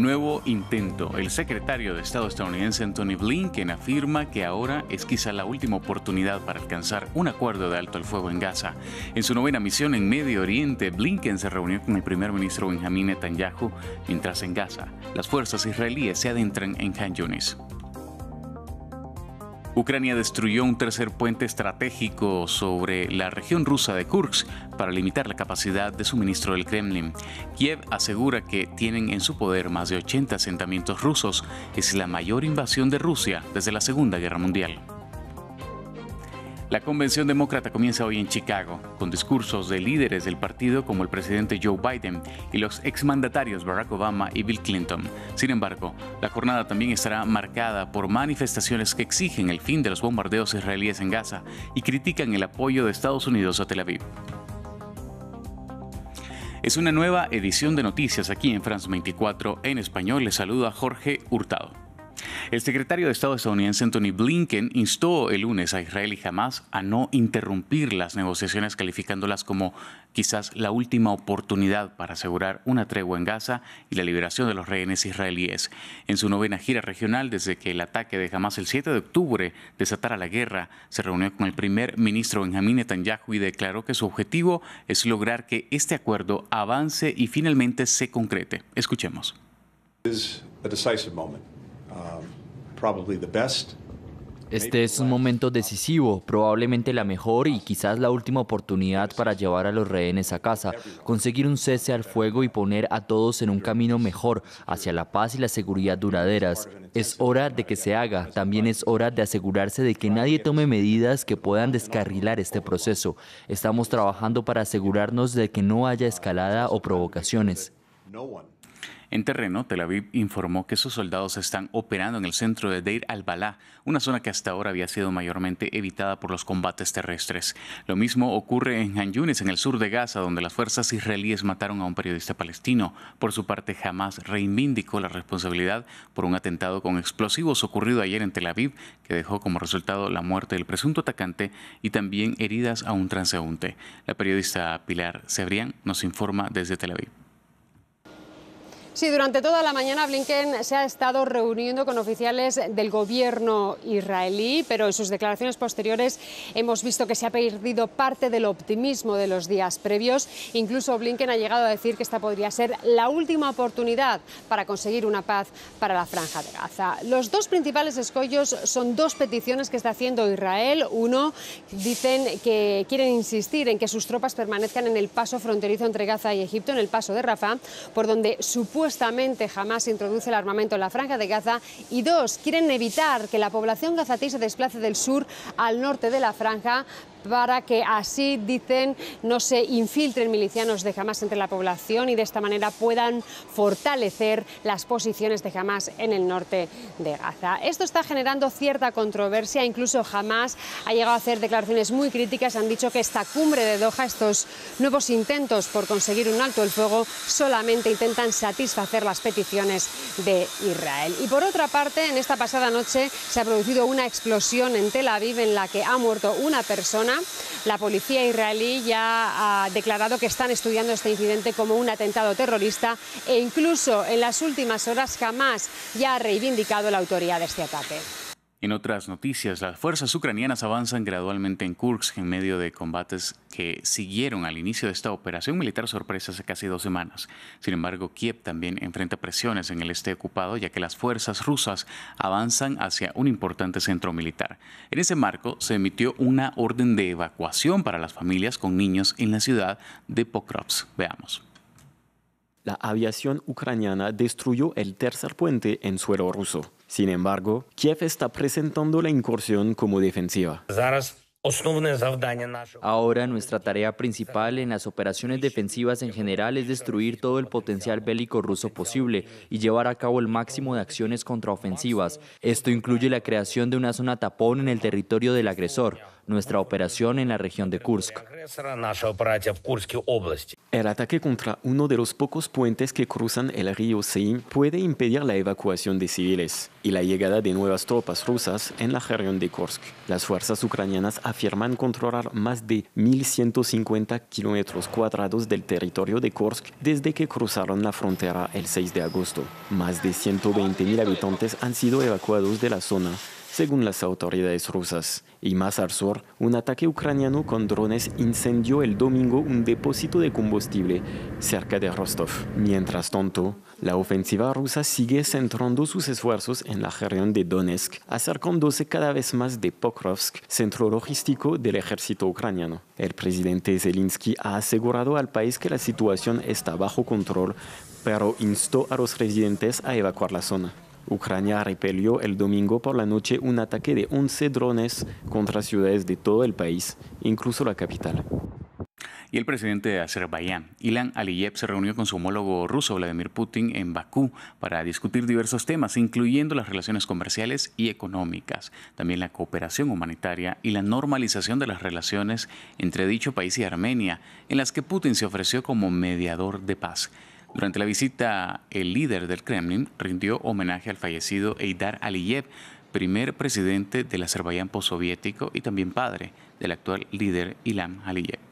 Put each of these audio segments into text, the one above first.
nuevo intento. El secretario de Estado estadounidense Anthony Blinken afirma que ahora es quizá la última oportunidad para alcanzar un acuerdo de alto el fuego en Gaza. En su novena misión en Medio Oriente, Blinken se reunió con el primer ministro Benjamin Netanyahu mientras en Gaza las fuerzas israelíes se adentran en Khan Ucrania destruyó un tercer puente estratégico sobre la región rusa de Kursk para limitar la capacidad de suministro del Kremlin. Kiev asegura que tienen en su poder más de 80 asentamientos rusos. Es la mayor invasión de Rusia desde la Segunda Guerra Mundial. La convención demócrata comienza hoy en Chicago, con discursos de líderes del partido como el presidente Joe Biden y los exmandatarios Barack Obama y Bill Clinton. Sin embargo, la jornada también estará marcada por manifestaciones que exigen el fin de los bombardeos israelíes en Gaza y critican el apoyo de Estados Unidos a Tel Aviv. Es una nueva edición de noticias aquí en France 24 en español. Les saluda Jorge Hurtado. El secretario de Estado estadounidense Anthony Blinken instó el lunes a Israel y Hamas a no interrumpir las negociaciones calificándolas como quizás la última oportunidad para asegurar una tregua en Gaza y la liberación de los rehenes israelíes. En su novena gira regional desde que el ataque de Hamas el 7 de octubre desatara la guerra, se reunió con el primer ministro Benjamín Netanyahu y declaró que su objetivo es lograr que este acuerdo avance y finalmente se concrete. Escuchemos. Este es un momento decisivo, probablemente la mejor y quizás la última oportunidad para llevar a los rehenes a casa, conseguir un cese al fuego y poner a todos en un camino mejor hacia la paz y la seguridad duraderas. Es hora de que se haga, también es hora de asegurarse de que nadie tome medidas que puedan descarrilar este proceso. Estamos trabajando para asegurarnos de que no haya escalada o provocaciones. En terreno, Tel Aviv informó que sus soldados están operando en el centro de Deir al-Balá, una zona que hasta ahora había sido mayormente evitada por los combates terrestres. Lo mismo ocurre en Hanyunis, en el sur de Gaza, donde las fuerzas israelíes mataron a un periodista palestino. Por su parte, jamás reivindicó la responsabilidad por un atentado con explosivos ocurrido ayer en Tel Aviv, que dejó como resultado la muerte del presunto atacante y también heridas a un transeúnte. La periodista Pilar Cebrián nos informa desde Tel Aviv. Sí, durante toda la mañana Blinken se ha estado reuniendo con oficiales del gobierno israelí, pero en sus declaraciones posteriores hemos visto que se ha perdido parte del optimismo de los días previos. Incluso Blinken ha llegado a decir que esta podría ser la última oportunidad para conseguir una paz para la franja de Gaza. Los dos principales escollos son dos peticiones que está haciendo Israel. Uno, dicen que quieren insistir en que sus tropas permanezcan en el paso fronterizo entre Gaza y Egipto, en el paso de Rafah, por donde supuestamente supuestamente jamás introduce el armamento en la franja de Gaza y dos, quieren evitar que la población gazatí se desplace del sur al norte de la franja para que así, dicen, no se infiltren milicianos de Hamas entre la población y de esta manera puedan fortalecer las posiciones de Hamas en el norte de Gaza. Esto está generando cierta controversia, incluso Hamas ha llegado a hacer declaraciones muy críticas, han dicho que esta cumbre de Doha, estos nuevos intentos por conseguir un alto el fuego, solamente intentan satisfacer las peticiones de Israel. Y por otra parte, en esta pasada noche se ha producido una explosión en Tel Aviv en la que ha muerto una persona la policía israelí ya ha declarado que están estudiando este incidente como un atentado terrorista e incluso en las últimas horas jamás ya ha reivindicado la autoría de este ataque. En otras noticias, las fuerzas ucranianas avanzan gradualmente en Kursk en medio de combates que siguieron al inicio de esta operación militar sorpresa hace casi dos semanas. Sin embargo, Kiev también enfrenta presiones en el este ocupado, ya que las fuerzas rusas avanzan hacia un importante centro militar. En ese marco, se emitió una orden de evacuación para las familias con niños en la ciudad de Pokrovsk. Veamos. La aviación ucraniana destruyó el tercer puente en suelo ruso. Sin embargo, Kiev está presentando la incursión como defensiva. Ahora nuestra tarea principal en las operaciones defensivas en general es destruir todo el potencial bélico ruso posible y llevar a cabo el máximo de acciones contraofensivas. Esto incluye la creación de una zona tapón en el territorio del agresor, nuestra operación en la región de Kursk. El ataque contra uno de los pocos puentes que cruzan el río Sein... puede impedir la evacuación de civiles y la llegada de nuevas tropas rusas en la región de Kursk. Las fuerzas ucranianas afirman controlar más de 1.150 kilómetros cuadrados del territorio de Kursk desde que cruzaron la frontera el 6 de agosto. Más de 120.000 habitantes han sido evacuados de la zona según las autoridades rusas, y más al sur, un ataque ucraniano con drones incendió el domingo un depósito de combustible cerca de Rostov. Mientras tanto, la ofensiva rusa sigue centrando sus esfuerzos en la región de Donetsk, acercándose cada vez más de Pokrovsk, centro logístico del ejército ucraniano. El presidente Zelensky ha asegurado al país que la situación está bajo control, pero instó a los residentes a evacuar la zona. Ucrania repelió el domingo por la noche un ataque de 11 drones contra ciudades de todo el país, incluso la capital. Y el presidente de Azerbaiyán, Ilan Aliyev, se reunió con su homólogo ruso Vladimir Putin en Bakú para discutir diversos temas, incluyendo las relaciones comerciales y económicas, también la cooperación humanitaria y la normalización de las relaciones entre dicho país y Armenia, en las que Putin se ofreció como mediador de paz. Durante la visita, el líder del Kremlin rindió homenaje al fallecido Eidar Aliyev, primer presidente del Azerbaiyán postsoviético y también padre del actual líder Ilham Aliyev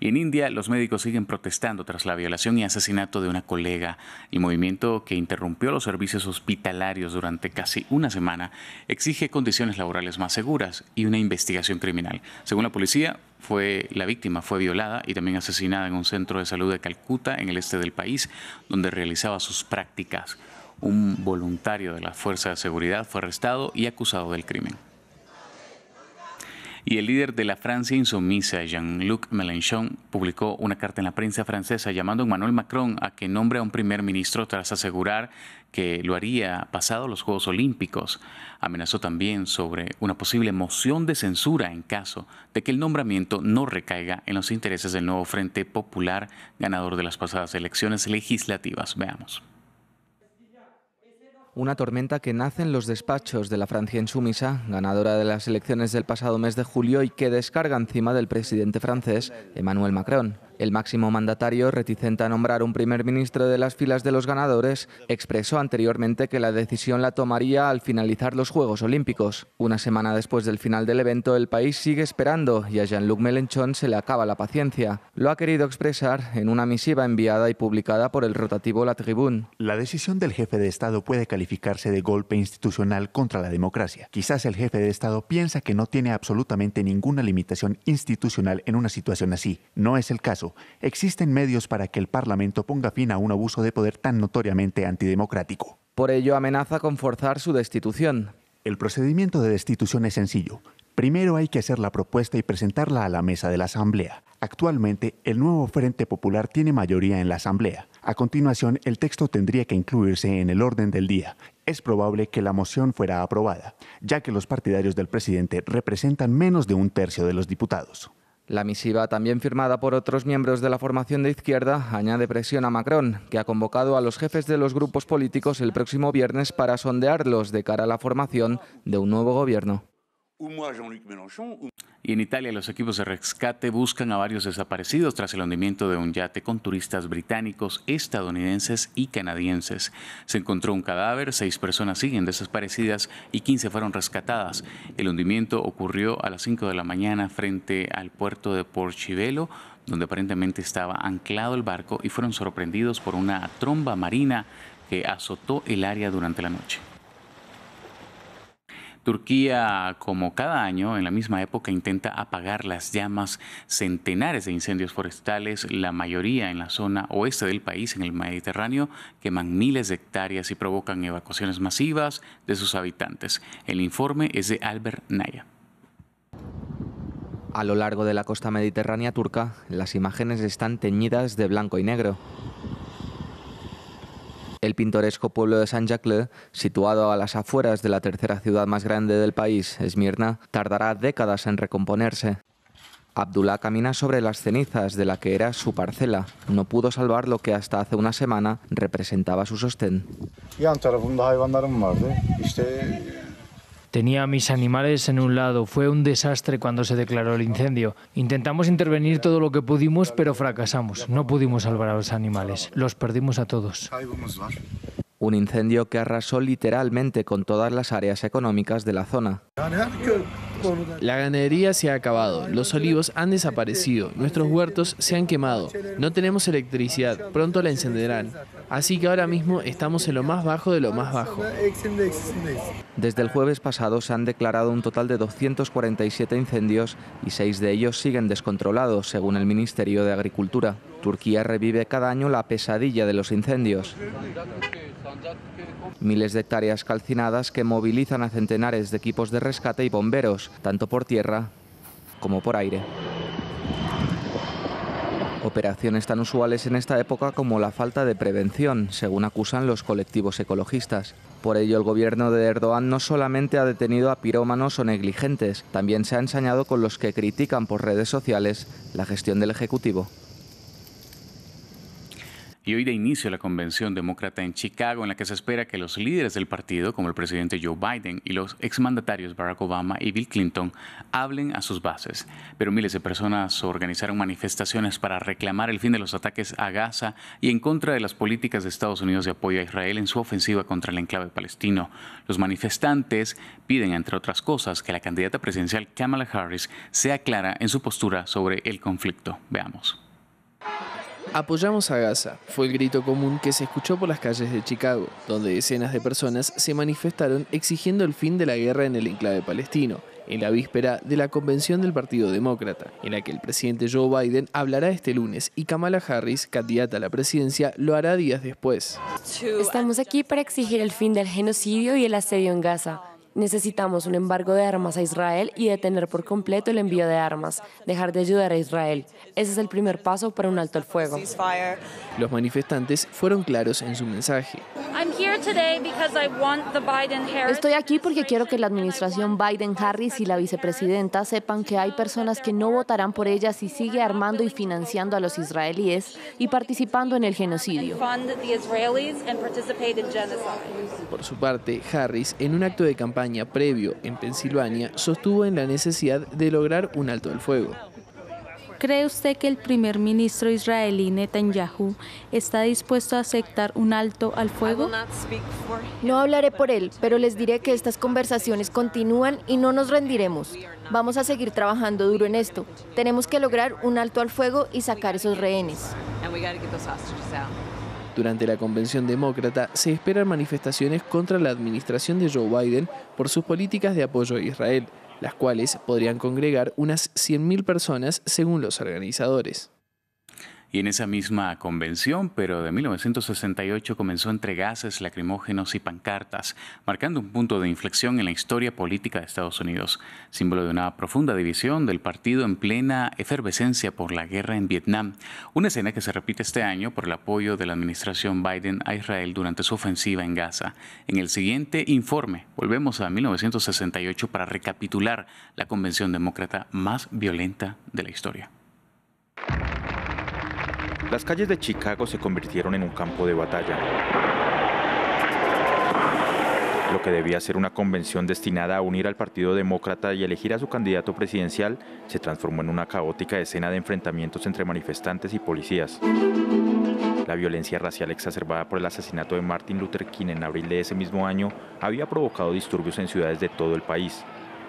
en India los médicos siguen protestando tras la violación y asesinato de una colega. El movimiento que interrumpió los servicios hospitalarios durante casi una semana exige condiciones laborales más seguras y una investigación criminal. Según la policía, fue la víctima fue violada y también asesinada en un centro de salud de Calcuta, en el este del país, donde realizaba sus prácticas. Un voluntario de la Fuerza de Seguridad fue arrestado y acusado del crimen y el líder de la Francia insumisa, Jean-Luc Mélenchon, publicó una carta en la prensa francesa llamando a Emmanuel Macron a que nombre a un primer ministro tras asegurar que lo haría pasado los Juegos Olímpicos. Amenazó también sobre una posible moción de censura en caso de que el nombramiento no recaiga en los intereses del nuevo Frente Popular ganador de las pasadas elecciones legislativas. Veamos una tormenta que nace en los despachos de la Francia insumisa, ganadora de las elecciones del pasado mes de julio y que descarga encima del presidente francés, Emmanuel Macron. El máximo mandatario, reticente a nombrar un primer ministro de las filas de los ganadores, expresó anteriormente que la decisión la tomaría al finalizar los Juegos Olímpicos. Una semana después del final del evento, el país sigue esperando y a Jean-Luc Mélenchon se le acaba la paciencia. Lo ha querido expresar en una misiva enviada y publicada por el rotativo La Tribune. La decisión del jefe de Estado puede calificarse de golpe institucional contra la democracia. Quizás el jefe de Estado piensa que no tiene absolutamente ninguna limitación institucional en una situación así. No es el caso existen medios para que el Parlamento ponga fin a un abuso de poder tan notoriamente antidemocrático. Por ello amenaza con forzar su destitución. El procedimiento de destitución es sencillo. Primero hay que hacer la propuesta y presentarla a la mesa de la Asamblea. Actualmente, el nuevo Frente Popular tiene mayoría en la Asamblea. A continuación, el texto tendría que incluirse en el orden del día. Es probable que la moción fuera aprobada, ya que los partidarios del presidente representan menos de un tercio de los diputados. La misiva, también firmada por otros miembros de la formación de izquierda, añade presión a Macron, que ha convocado a los jefes de los grupos políticos el próximo viernes para sondearlos de cara a la formación de un nuevo gobierno. Y en Italia los equipos de rescate buscan a varios desaparecidos tras el hundimiento de un yate con turistas británicos, estadounidenses y canadienses. Se encontró un cadáver, seis personas siguen desaparecidas y 15 fueron rescatadas. El hundimiento ocurrió a las 5 de la mañana frente al puerto de Porchivelo, donde aparentemente estaba anclado el barco y fueron sorprendidos por una tromba marina que azotó el área durante la noche. Turquía, como cada año, en la misma época, intenta apagar las llamas, centenares de incendios forestales, la mayoría en la zona oeste del país, en el Mediterráneo, queman miles de hectáreas y provocan evacuaciones masivas de sus habitantes. El informe es de Albert Naya. A lo largo de la costa mediterránea turca, las imágenes están teñidas de blanco y negro. El pintoresco pueblo de Saint-Jacques, situado a las afueras de la tercera ciudad más grande del país, Esmirna, tardará décadas en recomponerse. Abdullah camina sobre las cenizas de la que era su parcela. No pudo salvar lo que hasta hace una semana representaba su sostén. Tenía a mis animales en un lado. Fue un desastre cuando se declaró el incendio. Intentamos intervenir todo lo que pudimos, pero fracasamos. No pudimos salvar a los animales. Los perdimos a todos. Un incendio que arrasó literalmente con todas las áreas económicas de la zona. La ganadería se ha acabado, los olivos han desaparecido, nuestros huertos se han quemado, no tenemos electricidad, pronto la encenderán. Así que ahora mismo estamos en lo más bajo de lo más bajo. Desde el jueves pasado se han declarado un total de 247 incendios y seis de ellos siguen descontrolados, según el Ministerio de Agricultura. Turquía revive cada año la pesadilla de los incendios. Miles de hectáreas calcinadas que movilizan a centenares de equipos de rescate y bomberos, tanto por tierra como por aire operaciones tan usuales en esta época como la falta de prevención, según acusan los colectivos ecologistas. Por ello, el gobierno de Erdogan no solamente ha detenido a pirómanos o negligentes, también se ha ensañado con los que critican por redes sociales la gestión del Ejecutivo y hoy da inicio la convención demócrata en Chicago, en la que se espera que los líderes del partido, como el presidente Joe Biden y los exmandatarios Barack Obama y Bill Clinton, hablen a sus bases. Pero miles de personas organizaron manifestaciones para reclamar el fin de los ataques a Gaza y en contra de las políticas de Estados Unidos de apoyo a Israel en su ofensiva contra el enclave palestino. Los manifestantes piden, entre otras cosas, que la candidata presidencial Kamala Harris sea clara en su postura sobre el conflicto. Veamos. Apoyamos a Gaza fue el grito común que se escuchó por las calles de Chicago, donde decenas de personas se manifestaron exigiendo el fin de la guerra en el enclave palestino, en la víspera de la convención del Partido Demócrata, en la que el presidente Joe Biden hablará este lunes y Kamala Harris, candidata a la presidencia, lo hará días después. Estamos aquí para exigir el fin del genocidio y el asedio en Gaza Necesitamos un embargo de armas a Israel y detener por completo el envío de armas, dejar de ayudar a Israel. Ese es el primer paso para un alto el fuego. Los manifestantes fueron claros en su mensaje. Estoy aquí porque quiero que la administración Biden-Harris y la vicepresidenta sepan que hay personas que no votarán por ella si sigue armando y financiando a los israelíes y participando en el genocidio. Por su parte, Harris, en un acto de campaña, previo en Pensilvania sostuvo en la necesidad de lograr un alto al fuego. ¿Cree usted que el primer ministro israelí Netanyahu está dispuesto a aceptar un alto al fuego? No hablaré por él, pero les diré que estas conversaciones continúan y no nos rendiremos. Vamos a seguir trabajando duro en esto. Tenemos que lograr un alto al fuego y sacar esos rehenes. Durante la convención demócrata se esperan manifestaciones contra la administración de Joe Biden por sus políticas de apoyo a Israel, las cuales podrían congregar unas 100.000 personas según los organizadores y en esa misma convención, pero de 1968 comenzó entre gases, lacrimógenos y pancartas, marcando un punto de inflexión en la historia política de Estados Unidos, símbolo de una profunda división del partido en plena efervescencia por la guerra en Vietnam, una escena que se repite este año por el apoyo de la administración Biden a Israel durante su ofensiva en Gaza. En el siguiente informe, volvemos a 1968 para recapitular la convención demócrata más violenta de la historia. Las calles de Chicago se convirtieron en un campo de batalla. Lo que debía ser una convención destinada a unir al Partido Demócrata y elegir a su candidato presidencial se transformó en una caótica escena de enfrentamientos entre manifestantes y policías. La violencia racial exacerbada por el asesinato de Martin Luther King en abril de ese mismo año había provocado disturbios en ciudades de todo el país,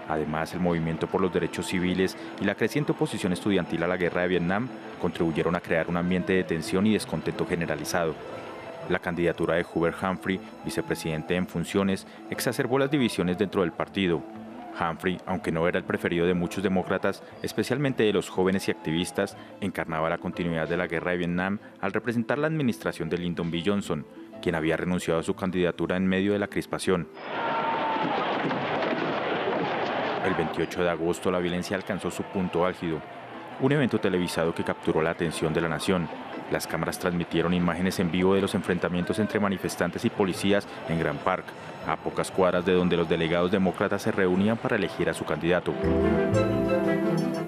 Además, el movimiento por los derechos civiles y la creciente oposición estudiantil a la guerra de Vietnam contribuyeron a crear un ambiente de tensión y descontento generalizado. La candidatura de Hubert Humphrey, vicepresidente en funciones, exacerbó las divisiones dentro del partido. Humphrey, aunque no era el preferido de muchos demócratas, especialmente de los jóvenes y activistas, encarnaba la continuidad de la guerra de Vietnam al representar la administración de Lyndon B. Johnson, quien había renunciado a su candidatura en medio de la crispación. El 28 de agosto la violencia alcanzó su punto álgido. Un evento televisado que capturó la atención de la nación. Las cámaras transmitieron imágenes en vivo de los enfrentamientos entre manifestantes y policías en Grand Park, a pocas cuadras de donde los delegados demócratas se reunían para elegir a su candidato.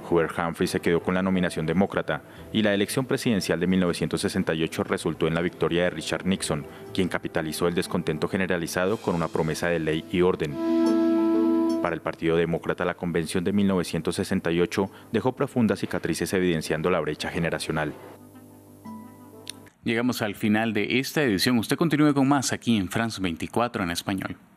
Hubert Humphrey se quedó con la nominación demócrata y la elección presidencial de 1968 resultó en la victoria de Richard Nixon, quien capitalizó el descontento generalizado con una promesa de ley y orden. Para el Partido Demócrata, la Convención de 1968 dejó profundas cicatrices evidenciando la brecha generacional. Llegamos al final de esta edición. Usted continúe con más aquí en France 24 en español.